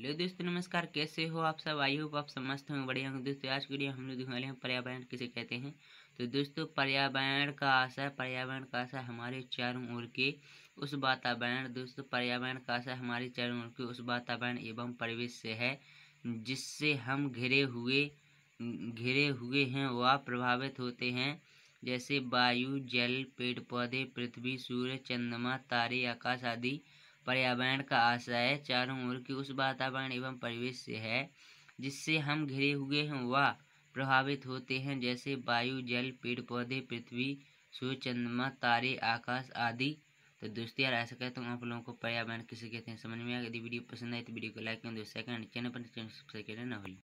hello दोस्तों नमस्कार कैसे हो आप सब आई होप आप समझते होंगे बढ़िया होंगे दोस्तों आज के लिए हम लोग दिखाने हैं पर्यावरण किसे कहते हैं तो दोस्तों पर्यावरण का असर पर्यावरण का असर हमारे चारों ओर के उस वातावरण दोस्तों पर्यावरण का असर हमारे चारों ओर के उस वातावरण एवं परिवेश से है जिससे हम घिरे हुए घिरे हुए हैं व प्रभावित होते हैं जैसे वायु जल पेड़ पौधे पृथ्वी सूर्य चंद्रमा तारे आकाश आदि पर्यावरण का आशय चारों ओर की उस वातावरण एवं परिवेश से है जिससे हम घिरे हुए हैं व प्रभावित होते हैं जैसे वायु जल पेड़ पौधे पृथ्वी सूर्य चंद्रमा तारे आकाश आदि तो दोस्तों यार ऐसा कहता हूँ आप लोगों को पर्यावरण किसे कहते हैं समझ में आया यदि वीडियो पसंद आए तो वीडियो को लाइक करें दोस्तों चैनल पर सब्सक्राइब करें ना भूलें